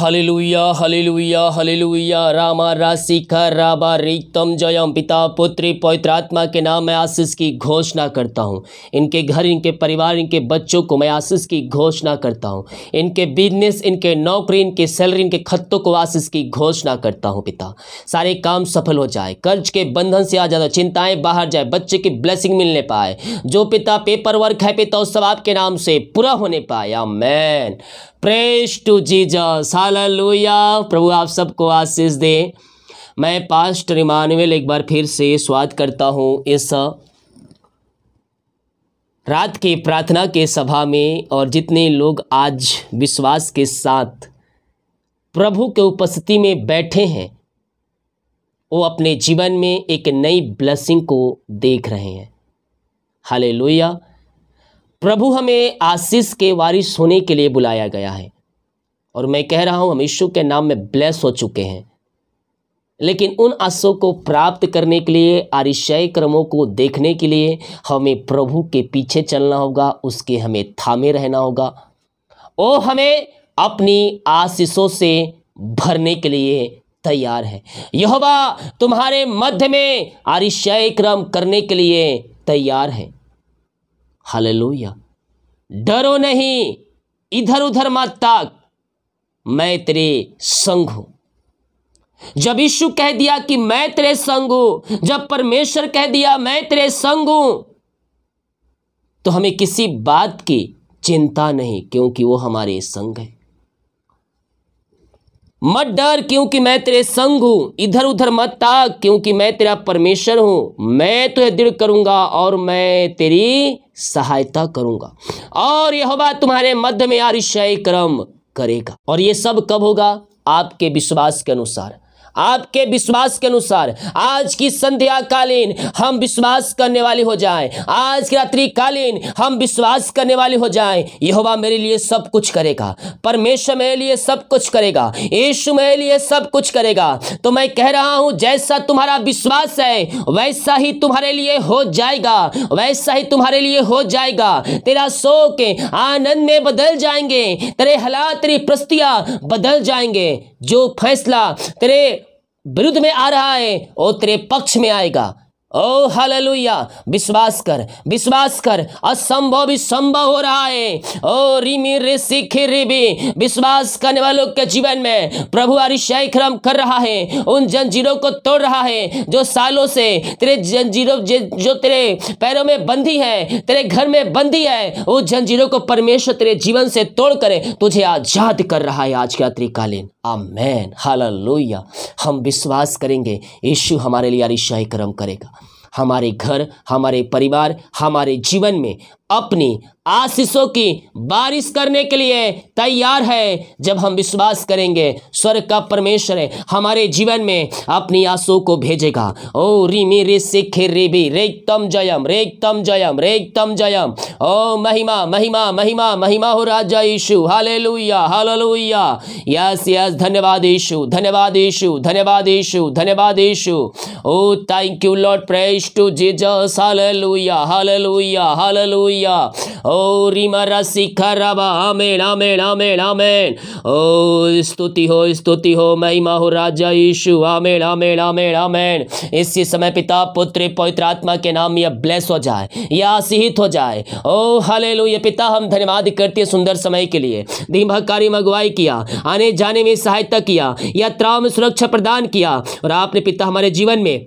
हलिलुया हलिलुया हलिलुया रामा राशिखा राबा रिक्तम जयम पिता पुत्री पवित्र आत्मा के नाम मैं आशीष की घोषणा करता हूँ इनके घर इनके परिवार इनके बच्चों को मैं आशीष की घोषणा करता हूँ इनके बिजनेस इनके नौकरी इनके सैलरी इनके खत्तों को आशीष की घोषणा करता हूँ पिता सारे काम सफल हो जाए कर्ज के बंधन से आ जाता चिंताएं बाहर जाए बच्चे की ब्लेसिंग मिलने पाए जो पिता पेपर वर्क है पिता उस सब आपके नाम से पूरा होने पाए मैन प्रेस टू जीजस हालेलुया प्रभु आप सबको आशीष दे मैं पास्ट इमानुएल एक बार फिर से स्वागत करता हूँ इस रात की प्रार्थना के सभा में और जितने लोग आज विश्वास के साथ प्रभु के उपस्थिति में बैठे हैं वो अपने जीवन में एक नई ब्लसिंग को देख रहे हैं हालेलुया प्रभु हमें आशीष के वारिस होने के लिए बुलाया गया है और मैं कह रहा हूं हम ईश्व के नाम में ब्लेस हो चुके हैं लेकिन उन आशों को प्राप्त करने के लिए आरिशय क्रमों को देखने के लिए हमें प्रभु के पीछे चलना होगा उसके हमें थामे रहना होगा ओ हमें अपनी आशीषों से भरने के लिए तैयार है यहोवा तुम्हारे मध्य में आरिशय क्रम करने के लिए तैयार है हालेलुया डरो नहीं इधर उधर मत ताक मैं तेरे संग हूं जब यीशु कह दिया कि मैं तेरे संग हूं जब परमेश्वर कह दिया मैं तेरे संग हूं तो हमें किसी बात की चिंता नहीं क्योंकि वो हमारे संग है मत डर क्योंकि मैं तेरे संग हूं इधर उधर मत ताक क्योंकि मैं तेरा परमेश्वर हूं मैं तुझे दृढ़ करूंगा और मैं तेरी सहायता करूंगा और यह बात तुम्हारे मध्य में आरिश्य क्रम करेगा और यह सब कब होगा आपके विश्वास के अनुसार आपके विश्वास के अनुसार आज की संध्या कालीन हम विश्वास करने वाले हो जाएं आज की रात्रि कालीन हम विश्वास करने वाले हो जाएं यहोवा मेरे लिए सब कुछ करेगा परमेश्वर मेरे लिए सब कुछ करेगा यीशु मेरे लिए सब कुछ करेगा तो मैं कह रहा हूं जैसा तुम्हारा विश्वास है वैसा ही तुम्हारे लिए हो जाएगा वैसा ही तुम्हारे लिए हो जाएगा तेरा शोक आनंद में बदल जाएंगे तेरे हालात तेरी प्रस्तियां बदल जाएंगे जो फैसला तेरे विरुद्ध में आ रहा है और तेरे पक्ष में आएगा ओ हालेलुया विश्वास कर विश्वास कर असंभव भी संभव हो रहा है ओ रिमी रे सिखी रिबी विश्वास करने वालों के जीवन में प्रभु अरिशय क्रम कर रहा है उन जंजीरों को तोड़ रहा है जो सालों से तेरे जंजीरों जो तेरे पैरों में बंदी है तेरे घर में बंदी है उस जंजीरों को परमेश्वर तेरे जीवन से तोड़ करे तुझे आजाद कर रहा है आज के रात्रिकालीन आमैन हालेलुया हम विश्वास करेंगे यीशु हमारे लिए अरिशय क्रम करेगा हमारे घर हमारे परिवार हमारे जीवन में अपनी आशीषों की बारिश करने के लिए तैयार है जब हम विश्वास करेंगे स्वर्ग का परमेश्वर हमारे जीवन में अपनी आंसू को भेजेगा ओ रिमी रे सिखे रे भी रेगतम जयम रेगतम जयम रेगतम जयम ओ महिमा महिमा महिमा महिमा हो राजा यीशु हाले लुया हाल लुया यस यस धन्यवाद यीशु धन्यवाद यीशु धन्यवाद यीशु धन्यवाद यीशु oh thank you lord praise to Jesus hallelujah hall लुया hall लुया hallelujah O reamer शिखर आमेन आमेन आमेन आमेन ओ स्तुति हो स्तुति हो महिमा हो राजा यीशु आमेन आमेन आमेन आमेन इसी समय पिता पुत्र पवित्र आत्मा के नाम यह ब्लेस हो जाए यह आशीषित हो जाए ओ हालेलुया पिता हम धन्यवाद करते हैं सुंदर समय के लिए दिमाग कार्य किया आने जाने में सहायता किया यात्राओं में सुरक्षा प्रदान किया और आपने पिता हमारे जीवन में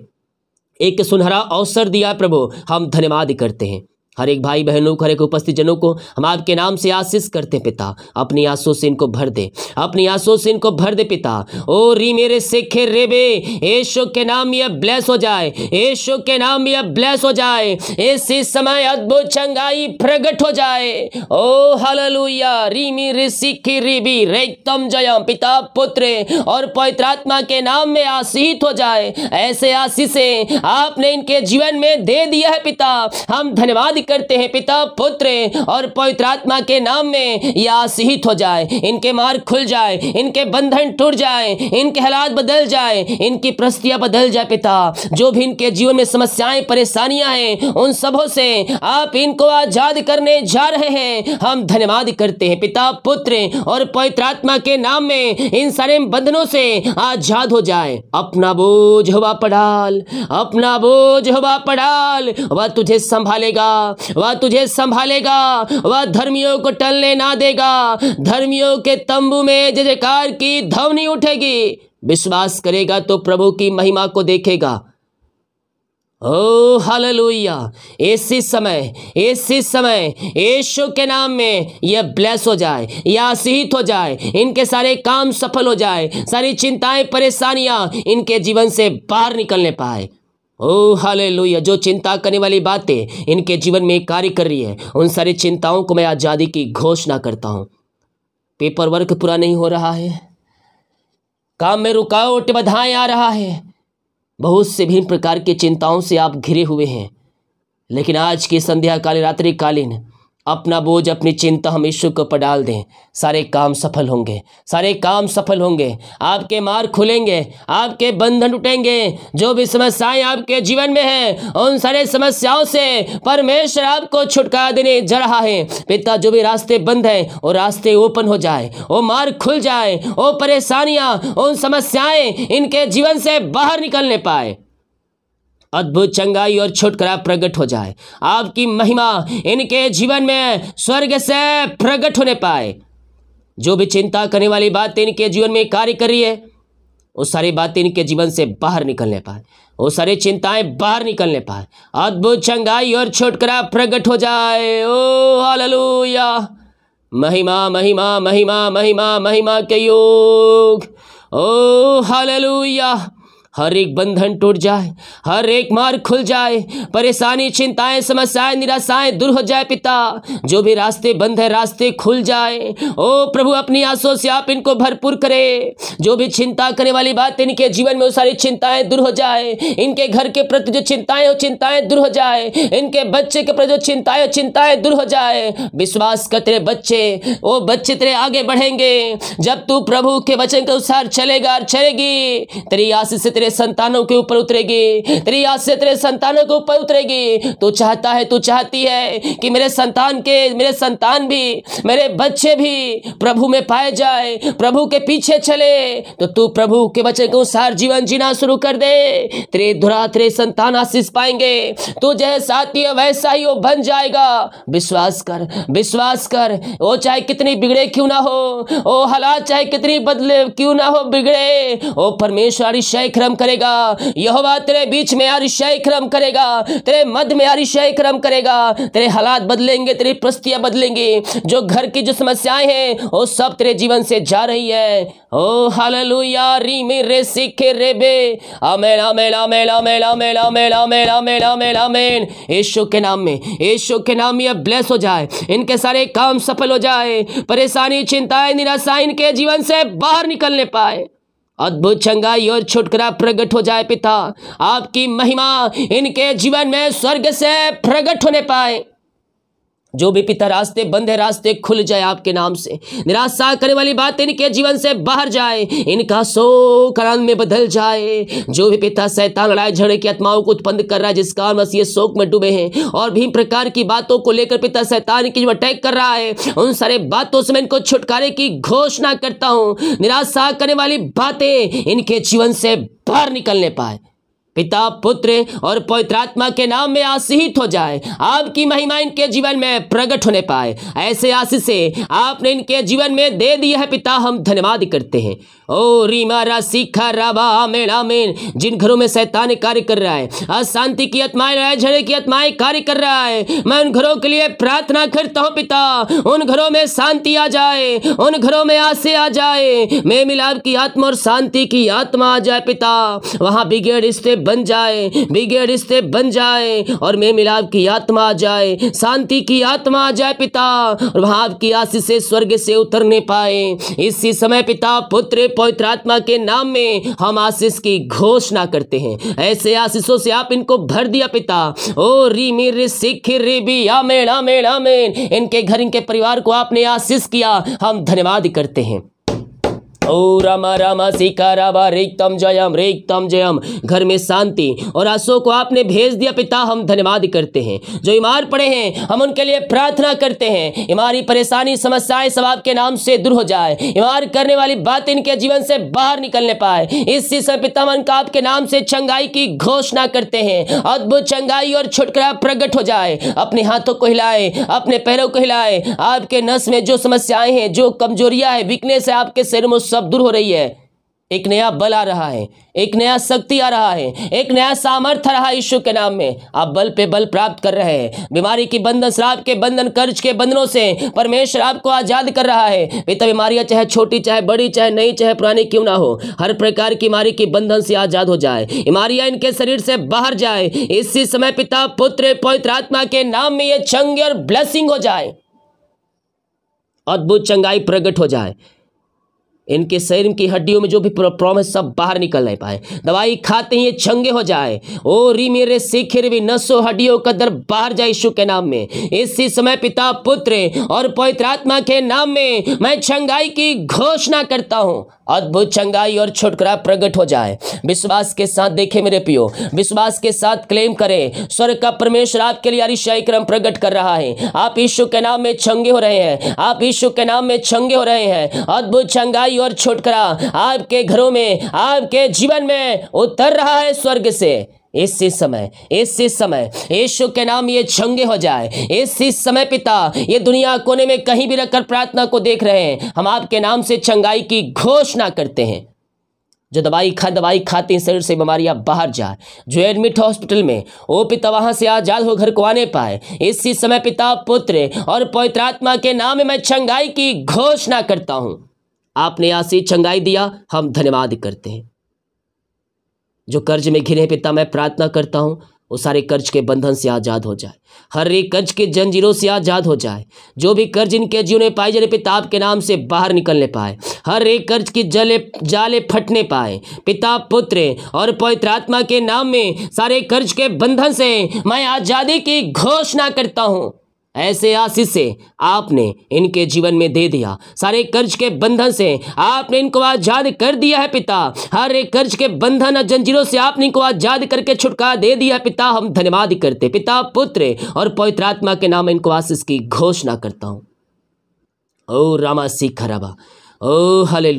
एक सुनहरा अवसर दिया प्रभु हम धन्यवाद करते हैं हर एक भाई बहनों को हर एक उपस्थित जनों को हम आपके नाम से आशीष करते हैं पिता अपनी आंसू से इनको भर दे अपनी आंसू से इनको भर दे पिता ओ री मेरे सिखे रेबे ऐशो के नाम यह ब्लेस हो जाए ऐशो के नाम यह ब्लेस हो जाए इसी समय अद्भुत चंगाई प्रकट हो जाए ओ हालेलुया रीमी ऋषिखी रिबी रेतम जया पिता पुत्र और पवित्रात्मा के नाम में आशीत हो जाए ऐसे आशीषें आपने इनके जीवन में दे दिया है पिता हम धन्यवाद करते हैं पिता पुत्र और पवित्र आत्मा के नाम में यह आसीहित हो जाए इनके मार्ग खुल जाए इनके बंधन टूट जाए इनके हालात बदल जाए इनकी प्रस्तियाँ बदल जाए पिता जो भी इनके जीवन में समस्याएं परेशानियां हैं उन सबों से आप इनको आजाद करने जा रहे हैं हम धन्यवाद करते हैं पिता पुत्र और पवित्र आत्मा के नाम में इन सारे बंधनों से आजाद हो जाए अपना बोझ हुआ पड़ाल अपना बोझ हुआ पड़ाल वह तुझे संभालेगा वह तुझे संभालेगा वह धर्मियों को टलने ना देगा धर्मियों के तंबू में जयकार की ध्वनि उठेगी विश्वास करेगा तो प्रभु की महिमा को देखेगा ओ हालेलुया ऐसी समय ऐसी समय यशु के नाम में यह ब्लेस हो जाए या सीहित हो जाए इनके सारे काम सफल हो जाए सारी चिंताएं परेशानियां इनके जीवन से बाहर निकलने पाए ओ हाले जो चिंता करने वाली बातें इनके जीवन में कार्य कर रही है उन सारी चिंताओं को मैं आज़ादी की घोषणा करता हूँ पेपर वर्क पूरा नहीं हो रहा है काम में रुकावट बधाएं आ रहा है बहुत से भिन्न प्रकार की चिंताओं से आप घिरे हुए हैं लेकिन आज की संध्याकालीन रात्रिकालीन अपना बोझ अपनी चिंता हम ईश्वर के ऊपर डाल दें सारे काम सफल होंगे सारे काम सफल होंगे आपके मार्ग खुलेंगे आपके बंधन टूटेंगे जो भी समस्याएं आपके जीवन में हैं उन सारे समस्याओं से परमेश्वर आपको छुटकारा देने जा रहा है पिता जो भी रास्ते बंद हैं वो रास्ते ओपन हो जाए वो मार्ग खुल जाए वो परेशानियाँ उन समस्याएँ इनके जीवन से बाहर निकलने पाए अद्भुत चंगाई और छुटकरा प्रकट हो जाए आपकी महिमा इनके जीवन में स्वर्ग से प्रकट होने पाए जो भी चिंता करने वाली बात इनके जीवन में कार्य कर रही है वो सारी बातें इनके जीवन से बाहर निकलने पाए वो सारी चिंताएं बाहर निकलने पाए अद्भुत चंगाई और छुटकरा प्रकट हो जाए ओ हालेलुया महिमा महिमा महिमा महिमा महिमा के योग ओ हालेलुया हर एक बंधन टूट जाए हर एक मार्ग खुल जाए परेशानी चिंताएं समस्याएं निराशाएं दूर हो जाए पिता जो भी रास्ते बंद है रास्ते खुल जाए ओ प्रभु अपनी आंसों से आप इनको भरपूर करें जो भी चिंता करने वाली बात इनके जीवन में वो सारी चिंताएं दूर हो जाए इनके घर के प्रति जो चिंताएं हो चिंताएं दूर हो जाए इनके बच्चे के प्रति जो चिंताएं चिंताएं दूर हो जाए विश्वास कर तेरे बच्चे वो बच्चे तेरे आगे बढ़ेंगे जब तू प्रभु के वचन के अनुसार चलेगा और चलेगी तेरी आशीष से तेरे तेरे संतानों के ऊपर उतरेगी तेरी से तेरे संतानों के ऊपर उतरेगी तू चाहता है तू चाहती है कि मेरे संतान के मेरे संतान भी मेरे बच्चे भी प्रभु में पाए जाए प्रभु के पीछे चले तो तू प्रभु के बच्चे को सार जीवन जीना शुरू कर दे तेरे धुरा तेरे संतान आशीष पाएंगे तू जैसा है वैसा ही वो बन जाएगा विश्वास कर विश्वास कर वो चाहे कितनी बिगड़े क्यों ना हो वो हालात चाहे कितनी बदले क्यों ना हो बिगड़े ओ परमेश्वरी शेखरम क्रम करेगा यहोवा तेरे बीच में अरिशय क्रम करेगा तेरे मध में अरिशय क्रम करेगा तेरे हालात बदलेंगे तेरी प्रस्तियाँ बदलेंगी जो घर की जो समस्याएं हैं वो सब तेरे जीवन से जा रही है ओ हालेलुया री मेरे सिखे रे बे आमेन आमेन आमेन आमेन आमेन आमेन आमेन आमेन आमेन आमेन यीशु के नाम में यीशु के नाम में ब्लेस हो जाए इनके सारे काम सफल हो जाए परेशानी चिंताएं निराशा इनके जीवन से बाहर निकलने पाए अद्भुत चंगाई और छुटकरा प्रकट हो जाए पिता आपकी महिमा इनके जीवन में स्वर्ग से प्रकट होने पाए जो भी पिता रास्ते बंद है रास्ते खुल जाए आपके नाम से निराशा करने वाली बात इनके जीवन से बाहर जाए इनका शोक आनंद में बदल जाए जो भी पिता शैतान लड़ाई झड़े की आत्माओं को उत्पन्न कर रहा है जिस कारण बस ये शोक में डूबे हैं और भी प्रकार की बातों को लेकर पिता सैतान की जो अटैक कर रहा है उन सारे बातों से मैं इनको छुटकारे की घोषणा करता हूँ निराशा करने वाली बातें इनके जीवन से बाहर निकलने पाए पिता पुत्र और पवित्र आत्मा के नाम में आशीषित हो जाए आपकी महिमा इनके जीवन में प्रकट होने पाए ऐसे आशीष आपने इनके जीवन में दे दिया है पिता हम धन्यवाद करते हैं ओ रीमा रा सीखा राबा आमेन जिन घरों में शैतान कार्य कर रहा है अशांति की आत्माएं झड़े की आत्माएं कार्य कर रहा है मैं उन घरों के लिए प्रार्थना करता हूँ पिता उन घरों में शांति आ जाए उन घरों में आशे आ जाए मैं मिलाप की आत्मा और शांति की आत्मा आ जाए पिता वहाँ बिगड़ रिश्ते बन जाए बिगे रिश्ते बन जाए और मे मिलाप की आत्मा आ जाए शांति की आत्मा आ जाए पिता और भाव की आशीष से स्वर्ग से उतरने पाए इसी समय पिता पुत्र पवित्र आत्मा के नाम में हम आशीष की घोषणा करते हैं ऐसे आशीषों से आप इनको भर दिया पिता ओ री मिर सिख रे बी आमेन आमेन आमेन इनके घर इनके परिवार को आपने आशीष किया हम धन्यवाद करते हैं ओ रम रम शिखा रम रिक्तम जयम रिक्तम जयम घर में शांति और आशो को आपने भेज दिया पिता हम धन्यवाद करते हैं जो इमार पड़े हैं हम उनके लिए प्रार्थना करते हैं इमारी परेशानी समस्याएं सब आपके नाम से दूर हो जाए इमार करने वाली बात इनके जीवन से बाहर निकलने पाए इस समय पिता मन का आपके नाम से चंगाई की घोषणा करते हैं अद्भुत चंगाई और छुटकारा प्रकट हो जाए अपने हाथों को हिलाए अपने पैरों को हिलाए आपके नस में जो समस्याएं हैं जो कमजोरियां है वीकनेस है आपके शरीर में सब दूर हो रही है एक नया बल आ रहा है एक नया शक्ति आ रहा है एक नया सामर्थ्य रहा है यीशु के नाम में आप बल पे बल प्राप्त कर रहे हैं बीमारी की बंधन श्राप के बंधन कर्ज के बंधनों से परमेश्वर आपको आज़ाद कर रहा है पिता बीमारियां चाहे छोटी चाहे बड़ी चाहे नई चाहे पुरानी क्यों ना हो हर प्रकार की बीमारी के बंधन से आज़ाद हो जाए बीमारियां इनके शरीर से बाहर जाए इसी समय पिता पुत्र पवित्र आत्मा के नाम में ये चंगे और ब्लेसिंग हो जाए अद्भुत चंगाई प्रकट हो जाए इनके शरीर की हड्डियों में जो भी प्रॉब्लम है सब बाहर निकल नहीं पाए दवाई खाते ही छंगे हो जाए ओ री मेरे सिखिर भी नसों हड्डियों का दर बाहर जाए यीशु के नाम में इसी समय पिता पुत्र और पवित्र आत्मा के नाम में मैं चंगाई की घोषणा करता हूँ अद्भुत चंगाई और छुटकारा प्रकट हो जाए विश्वास के साथ देखे मेरे पियो विश्वास के साथ क्लेम करें स्वर्ग का परमेश्वर आपके लिए अरिशाई क्रम प्रकट कर रहा है आप यीशु के नाम में छंगे हो रहे हैं आप यीशु के नाम में छंगे हो रहे हैं अद्भुत चंगाई बुराई और छोटकरा आपके घरों में आपके जीवन में उतर रहा है स्वर्ग से इसी समय इसी समय यीशु के नाम ये छंगे हो जाए इसी समय पिता ये दुनिया कोने में कहीं भी रखकर प्रार्थना को देख रहे हैं हम आपके नाम से चंगाई की घोषणा करते हैं जो दवाई खा दवाई खाते हैं शरीर से बीमारियां बाहर जाए जो एडमिट हॉस्पिटल में ओ पिता वहां से आजाद हो घर को आने पाए इसी समय पिता पुत्र और पवित्रात्मा के नाम में मैं चंगाई की घोषणा करता हूँ आपने आशीष चंगाई दिया हम धन्यवाद करते हैं जो कर्ज में घिरे पिता मैं प्रार्थना करता हूं वो सारे कर्ज के बंधन से आज़ाद हो जाए हर एक कर्ज के जंजीरों से आज़ाद हो जाए जो भी कर्ज इनके जीव ने पाए जले पिता आपके नाम से बाहर निकलने पाए हर एक कर्ज की जले जाले फटने पाए पिता पुत्र और पवित्र आत्मा के नाम में सारे कर्ज के बंधन से मैं आज़ादी की घोषणा करता हूँ ऐसे आशीष से आपने इनके जीवन में दे दिया सारे कर्ज के बंधन से आपने इनको आजाद कर दिया है पिता हर एक कर्ज के बंधन और जंजीरों से आपने इनको आजाद करके छुटकारा दे दिया है पिता हम धन्यवाद करते पिता पुत्र और पवित्र आत्मा के नाम इनको आशीष की घोषणा करता हूं ओ रामा सिख खराबा ओ हले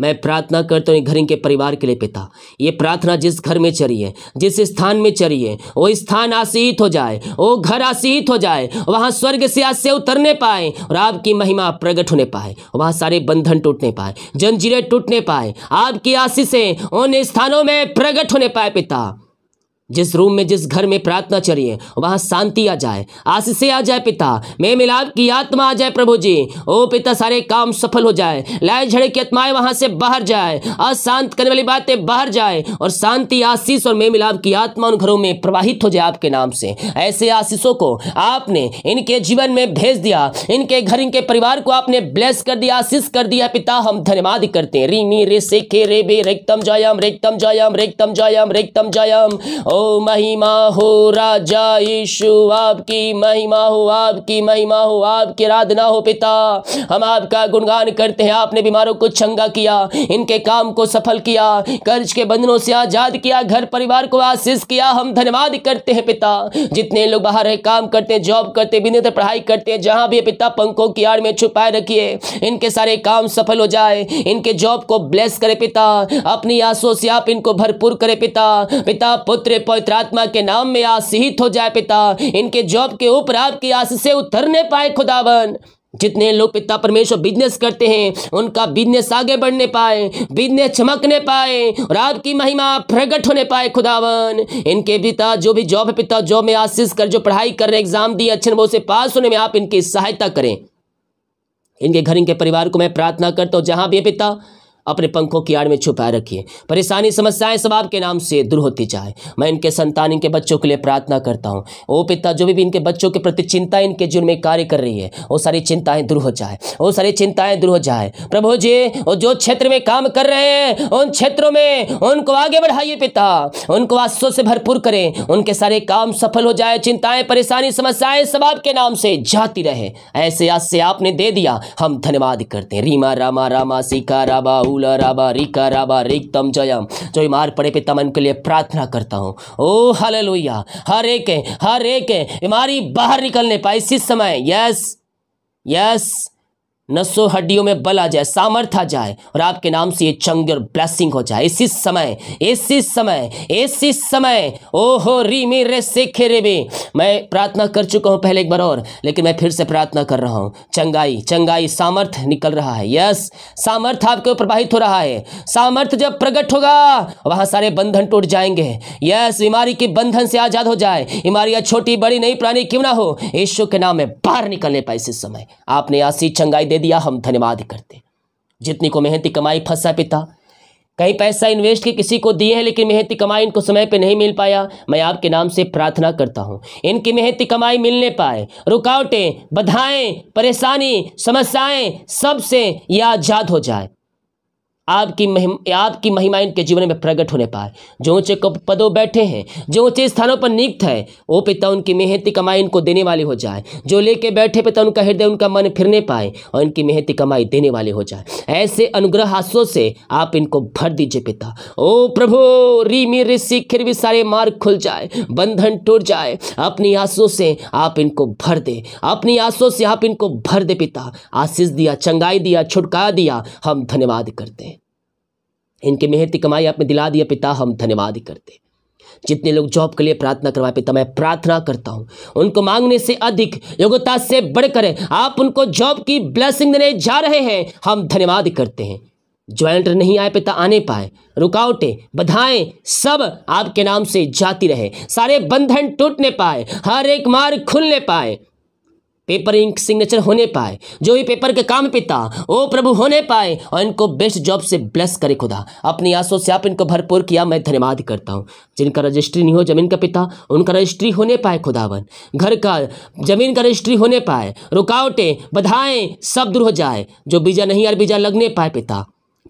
मैं प्रार्थना करता हूँ घर के परिवार के लिए पिता ये प्रार्थना जिस घर में चरी है जिस स्थान में चरी है वो स्थान आशीत हो जाए वो घर आशीत हो जाए वहाँ स्वर्ग से आज से उतरने पाए और आपकी महिमा प्रकट होने पाए वहाँ सारे बंधन टूटने पाए जंजीरें टूटने पाए आपकी आशीषें उन स्थानों में प्रकट होने पाए पिता जिस रूम में जिस घर में प्रार्थना चलिए वहाँ शांति आ जाए आशीषे आ जाए पिता मे मिलाप की आत्मा आ जाए प्रभु जी ओ पिता सारे काम सफल हो जाए लाए झड़े की आत्माएं वहाँ से बाहर जाए अशांत करने वाली बातें बाहर जाए और शांति आशीष और मे मिलाप की आत्मा उन घरों में प्रवाहित हो जाए आपके नाम से ऐसे आशीषों को आपने इनके जीवन में भेज दिया इनके घर इनके परिवार को आपने ब्लेस कर दिया आशीष कर दिया पिता हम धन्यवाद करते हैं रिमी रे से रे बे रेक्तम जायम रेक्तम जायम रेक्तम जायम रेक्तम जायम ओ महिमा हो राजा यीशु आपकी महिमा हो आपकी महिमा हो आपकी आराधना हो पिता हम आपका गुणगान करते हैं आपने बीमारों को चंगा किया इनके काम को सफल किया कर्ज के बंधनों से आज़ाद किया घर परिवार को आशीष किया हम धन्यवाद करते हैं पिता जितने लोग बाहर है काम करते हैं जॉब करते हैं बिना पढ़ाई करते हैं जहाँ भी पिता पंखों की आड़ में छुपाए रखिए इनके सारे काम सफल हो जाए इनके जॉब को ब्लेस करे पिता अपनी आंसों से आप इनको भरपूर करे पिता पिता पुत्र पवित्र आत्मा के नाम में आशीषित हो जाए पिता इनके जॉब के ऊपर आपकी आस से उतरने पाए खुदावन जितने लोग पिता परमेश्वर बिजनेस करते हैं उनका बिजनेस आगे बढ़ने पाए बिजनेस चमकने पाए और आपकी महिमा प्रकट होने पाए खुदावन इनके पिता जो भी जॉब है पिता जॉब में आशीष कर जो पढ़ाई कर रहे एग्जाम दिए अच्छे नंबर से पास होने में आप इनकी सहायता करें इनके घर इनके परिवार को मैं प्रार्थना करता हूँ जहाँ भी पिता अपने पंखों की आड़ में छुपा रखिए परेशानी समस्याएं सब आपके नाम से दूर होती जाए मैं इनके संतान इनके बच्चों के लिए प्रार्थना करता हूँ ओ पिता जो भी, भी इनके बच्चों के प्रति चिंता इनके जीवन में कार्य कर रही है वो सारी चिंताएं दूर हो जाए वो सारी चिंताएं दूर हो जाए प्रभु जी वो जो क्षेत्र में काम कर रहे हैं उन क्षेत्रों में उनको आगे बढ़ाइए पिता उनको आसों से भरपूर करें उनके सारे काम सफल हो जाए चिंताएं परेशानी समस्याएं सब आपके नाम से जाती रहे ऐसे आज से आपने दे दिया हम धन्यवाद करते हैं रीमा रामा रामा सीखा राबाऊ शूल राबा रिका राबा रिकतम जयम जो बीमार पड़े पिता मैं उनके लिए प्रार्थना करता हूँ ओ लोहिया हर एक है हर एक है बीमारी बाहर निकलने पाए इसी समय यस यस नसों हड्डियों में बल आ जाए सामर्थ आ जाए और आपके नाम से ये चंग और ब्लैसिंग हो जाए इसी समय इसी समय इसी समय ओहो री मेरे सेखे रे भी मैं प्रार्थना कर चुका हूँ पहले एक बार और लेकिन मैं फिर से प्रार्थना कर रहा हूँ चंगाई चंगाई सामर्थ निकल रहा है यस सामर्थ आपके ऊपर प्रभावित हो रहा है सामर्थ जब प्रकट होगा वहाँ सारे बंधन टूट जाएंगे यस बीमारी के बंधन से आज़ाद हो जाए बीमारियाँ छोटी बड़ी नई प्राणी क्यों ना हो ईश्वर के नाम में बाहर निकलने पाए इसी समय आपने आसी चंगाई दे दिया हम धन्यवाद करते जितनी को मेहनती कमाई फंसा पिता कहीं पैसा इन्वेस्ट के किसी को दिए हैं लेकिन मेहनती कमाई इनको समय पे नहीं मिल पाया मैं आपके नाम से प्रार्थना करता हूँ इनकी मेहनती कमाई मिलने पाए रुकावटें बधाएं परेशानी समस्याएं सबसे या आज़ाद हो जाए आपकी महिम आपकी महिमा इनके जीवन में प्रकट होने पाए जो ऊँचे पदों बैठे हैं जो ऊँचे स्थानों पर नियुक्त है वो पिता उनकी मेहनती कमाई इनको देने वाले हो जाए जो लेके बैठे पिता उनका हृदय उनका मन फिरने पाए और इनकी मेहनती कमाई देने वाले हो जाए ऐसे अनुग्रह हाथों से आप इनको भर दीजिए पिता ओ प्रभु रीमी ऋषि खिर भी सारे मार्ग खुल जाए बंधन टूट जाए अपनी आंसू से आप इनको भर दे अपनी आंसू से आप इनको भर दे पिता आशीष दिया चंगाई दिया छुटकारा दिया हम धन्यवाद करते हैं इनकी मेहर की कमाई आपने दिला दिया पिता हम धन्यवाद ही करते जितने लोग जॉब के लिए प्रार्थना करवाए पिता मैं प्रार्थना करता हूं उनको मांगने से अधिक योग्यता से बढ़कर आप उनको जॉब की ब्लेसिंग देने जा रहे हैं हम धन्यवाद करते हैं ज्वाइंट नहीं आए पिता आने पाए रुकावटें बधाएं सब आपके नाम से जाती रहे सारे बंधन टूटने पाए हर एक मार्ग खुलने पाए पेपर इंक सिग्नेचर होने पाए जो भी पेपर के काम पिता ओ प्रभु होने पाए और इनको बेस्ट जॉब से ब्लेस करे खुदा अपनी आंसू से आप इनको भरपूर किया मैं धन्यवाद करता हूँ जिनका रजिस्ट्री नहीं हो जमीन का पिता उनका रजिस्ट्री होने पाए खुदावन घर का जमीन का रजिस्ट्री होने पाए रुकावटें बधाएं सब दूर हो जाए जो बीजा नहीं यार बीजा लगने पाए पिता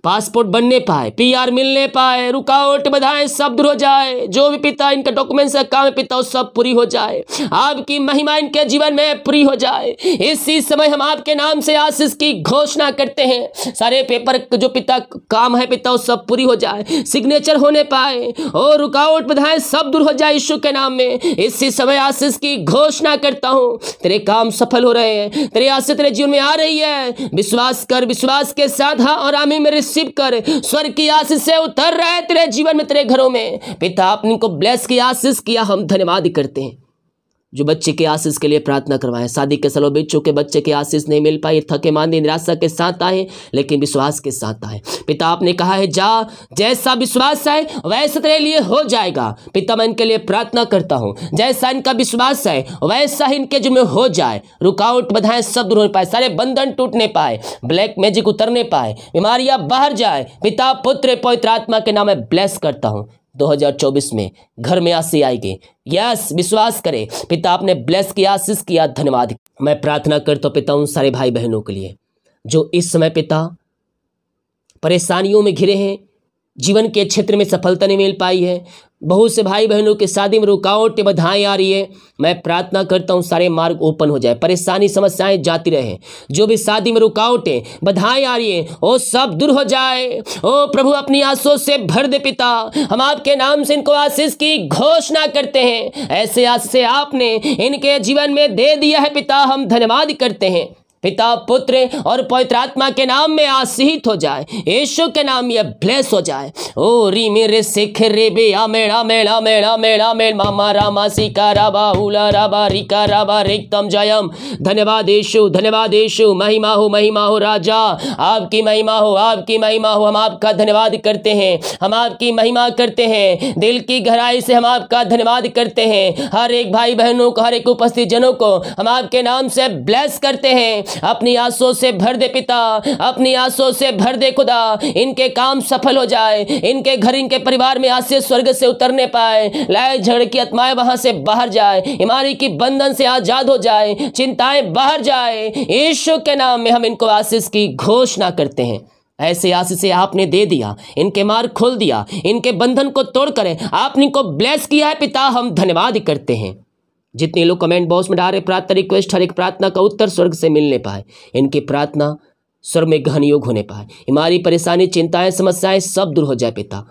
पासपोर्ट बनने पाए पीआर मिलने पाए रुकावट बधाएं सब दूर हो जाए जो भी पिता इनके डॉक्यूमेंट्स काम पिता सब पूरी हो जाए आपकी महिमा इनके जीवन में पूरी हो जाए इसी समय हम आपके नाम से आशीष की घोषणा करते हैं सारे पेपर जो पिता काम है पिता सब पूरी हो जाए सिग्नेचर होने पाए और रुकावट बधाएं सब दूर हो जाए यीशु के नाम में इसी समय आशीष की घोषणा करता हूँ तेरे काम सफल हो रहे हैं तेरे आशीष तेरे जीवन में आ रही है विश्वास कर विश्वास के साथ हाँ और आमी मेरे रिसीव कर स्वर्ग की आशीष से उतर रहे तेरे जीवन में तेरे घरों में पिता आपने को ब्लेस की आशीष किया हम धन्यवाद करते हैं जो बच्चे के आशीष के लिए प्रार्थना करवाएं शादी के सलो बीत चुके बच्चे के आशीष नहीं मिल पाए थके मानी निराशा के साथ आए लेकिन विश्वास के साथ आए पिता आपने कहा है जा जैसा विश्वास है वैसा तेरे लिए हो जाएगा पिता मैं इनके लिए प्रार्थना करता हूँ जैसा इनका विश्वास है वैसा ही इनके जुम्मे हो जाए रुकावट बधाएं सब दूर हो पाए सारे बंधन टूटने पाए ब्लैक मैजिक उतरने पाए बीमारियां बाहर जाए पिता पुत्र पवित्र आत्मा के नाम में ब्लेस करता हूँ 2024 में घर में आशी आएगी यस विश्वास करें पिता आपने ब्लेस किया आशीष किया धन्यवाद मैं प्रार्थना करता हूँ पिता उन सारे भाई बहनों के लिए जो इस समय पिता परेशानियों में घिरे हैं जीवन के क्षेत्र में सफलता नहीं मिल पाई है बहुत से भाई बहनों के शादी में रुकावटें बधाएं आ रही है मैं प्रार्थना करता हूँ सारे मार्ग ओपन हो जाए परेशानी समस्याएं जाती रहे जो भी शादी में रुकावटें बधाएं आ रही है ओ सब दूर हो जाए ओ प्रभु अपनी आंसों से भर दे पिता हम आपके नाम से इनको आशीष की घोषणा करते हैं ऐसे आशीष आपने इनके जीवन में दे दिया है पिता हम धन्यवाद करते हैं पिता पुत्र और पवित्र आत्मा के नाम में आशीत हो जाए यीशु के नाम ये ब्लेस हो जाए ओ री मेरे सिख रे बे आ मेड़ा मेड़ा मेड़ा मेड़ मामा रामा सीका राबा हुला राबा रिका राबा रिकम जयम धन्यवाद यीशु धन्यवाद यीशु महिमा हो महिमा हो राजा आपकी महिमा हो आपकी महिमा हो हम आपका धन्यवाद करते हैं हम आपकी महिमा करते हैं दिल की गहराई से हम आपका धन्यवाद करते हैं हर एक भाई बहनों को हर एक उपस्थित जनों को हम आपके नाम से ब्लेस करते हैं अपनी आंसू से भर दे पिता अपनी आंसू से भर दे खुदा इनके काम सफल हो जाए इनके घर इनके परिवार में आज से स्वर्ग से उतरने पाए लाए झड़ की आत्माएं वहां से बाहर जाए इमारी की बंधन से आजाद हो जाए चिंताएं बाहर जाए ईश्वर के नाम में हम इनको आशीष की घोषणा करते हैं ऐसे आशीषें आपने दे दिया इनके मार्ग खोल दिया इनके बंधन को तोड़ करें आपने इनको ब्लेस किया है पिता हम धन्यवाद करते हैं जितने लोग कमेंट बॉक्स में डाल रहे प्रार्थना रिक्वेस्ट हर एक प्रार्थना का उत्तर स्वर्ग से मिलने पाए इनकी प्रार्थना स्वर्ग में गहन योग होने पाए हमारी परेशानी चिंताएं समस्याएं सब दूर हो जाए पिता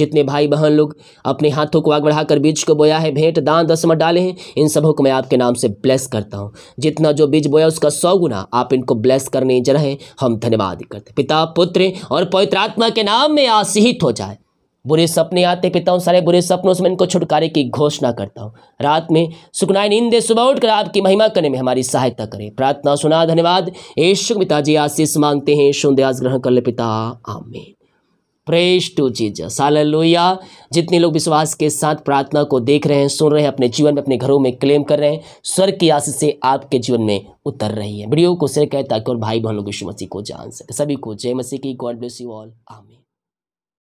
जितने भाई बहन लोग अपने हाथों को आग बढ़ाकर बीज को बोया है भेंट दान दसमत डाले हैं इन सबों को मैं आपके नाम से ब्लेस करता हूँ जितना जो बीज बोया उसका सौ गुना आप इनको ब्लेस करने जा रहे हम धन्यवाद करते पिता पुत्र और पवित्र आत्मा के नाम में आशीहित हो जाए बुरे सपने आते पिता हूँ सारे बुरे सपनों से मैं इनको छुटकारे की घोषणा करता हूँ रात में सुखनाय नींदे सुबह उठकर आपकी महिमा करने में हमारी सहायता करें प्रार्थना सुना धन्यवाद ईश्वर पिताजी आशीष मांगते हैं शून्यदास ग्रहण कर ले पिता आमे प्रेस टू जीजस हालेलुया जितने लोग विश्वास के साथ प्रार्थना को देख रहे हैं सुन रहे हैं अपने जीवन में अपने घरों में क्लेम कर रहे हैं स्वर्ग की आशीष से आपके जीवन में उतर रही है वीडियो को शेयर करें ताकि और भाई बहन लोग शुभ मसीह को जान सके सभी को जय मसीह की गॉड ब्लेस यू ऑल आमीन